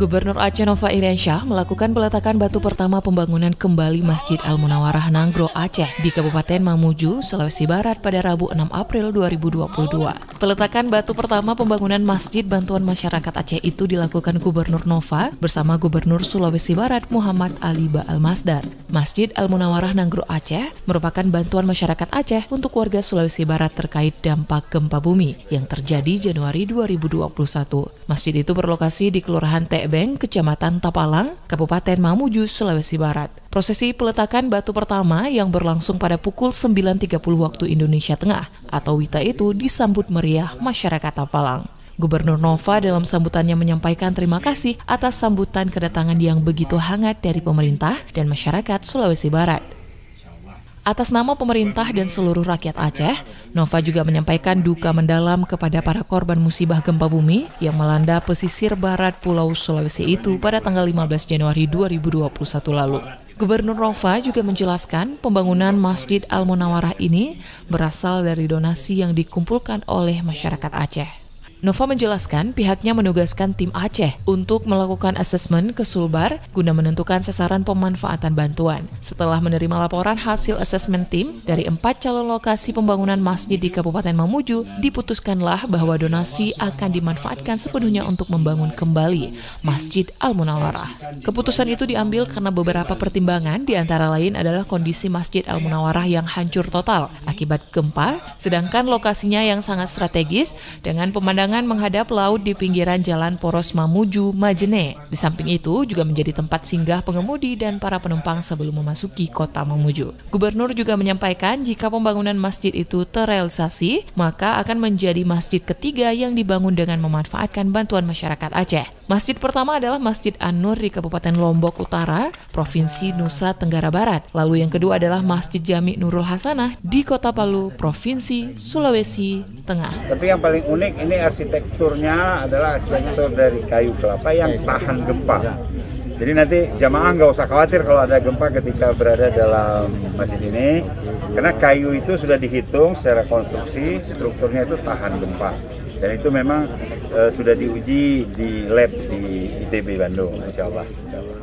Gubernur Aceh Nova Iriansyah melakukan peletakan batu pertama pembangunan kembali Masjid Al Munawarah Nanggro Aceh di Kabupaten Mamuju, Sulawesi Barat pada Rabu 6 April 2022. Peletakan batu pertama pembangunan Masjid Bantuan Masyarakat Aceh itu dilakukan Gubernur Nova bersama Gubernur Sulawesi Barat Muhammad Ali Baal Masdar. Masjid Al Munawarah Nanggro Aceh merupakan bantuan masyarakat Aceh untuk warga Sulawesi Barat terkait dampak gempa bumi yang terjadi Januari 2021. Masjid itu berlokasi di Kelurahan Tebeng, Kecamatan Tapalang, Kabupaten Mamuju, Sulawesi Barat. Prosesi peletakan batu pertama yang berlangsung pada pukul 9.30 waktu Indonesia Tengah atau WITA itu disambut meriah masyarakat Tapalang. Gubernur Nova dalam sambutannya menyampaikan terima kasih atas sambutan kedatangan yang begitu hangat dari pemerintah dan masyarakat Sulawesi Barat. Atas nama pemerintah dan seluruh rakyat Aceh, Nova juga menyampaikan duka mendalam kepada para korban musibah gempa bumi yang melanda pesisir barat Pulau Sulawesi itu pada tanggal 15 Januari 2021 lalu. Gubernur Nova juga menjelaskan pembangunan Masjid Al-Munawarah ini berasal dari donasi yang dikumpulkan oleh masyarakat Aceh. Nova menjelaskan pihaknya menugaskan tim Aceh untuk melakukan asesmen ke Sulbar guna menentukan sasaran pemanfaatan bantuan. Setelah menerima laporan hasil asesmen tim dari empat calon lokasi pembangunan masjid di Kabupaten Mamuju, diputuskanlah bahwa donasi akan dimanfaatkan sepenuhnya untuk membangun kembali Masjid Al-Munawarah. Keputusan itu diambil karena beberapa pertimbangan di antara lain adalah kondisi Masjid Al-Munawarah yang hancur total akibat gempa, sedangkan lokasinya yang sangat strategis dengan pemandangan pemandangan menghadap laut di pinggiran jalan Poros Mamuju, Majene. Di samping itu juga menjadi tempat singgah pengemudi dan para penumpang sebelum memasuki kota Mamuju. Gubernur juga menyampaikan jika pembangunan masjid itu terrealisasi, maka akan menjadi masjid ketiga yang dibangun dengan memanfaatkan bantuan masyarakat Aceh. Masjid pertama adalah Masjid An-Nur di Kabupaten Lombok Utara, Provinsi Nusa Tenggara Barat. Lalu yang kedua adalah Masjid Jami Nurul Hasanah di Kota Palu, Provinsi Sulawesi Tengah. Tapi yang paling unik ini RC arsitekturnya adalah arsitektur dari kayu kelapa yang tahan gempa. Jadi nanti jamaah nggak usah khawatir kalau ada gempa ketika berada dalam masjid ini, karena kayu itu sudah dihitung secara konstruksi strukturnya itu tahan gempa. Dan itu memang e, sudah diuji di lab di ITB Bandung, Insya Allah. Insya Allah.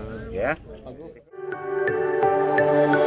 Ya.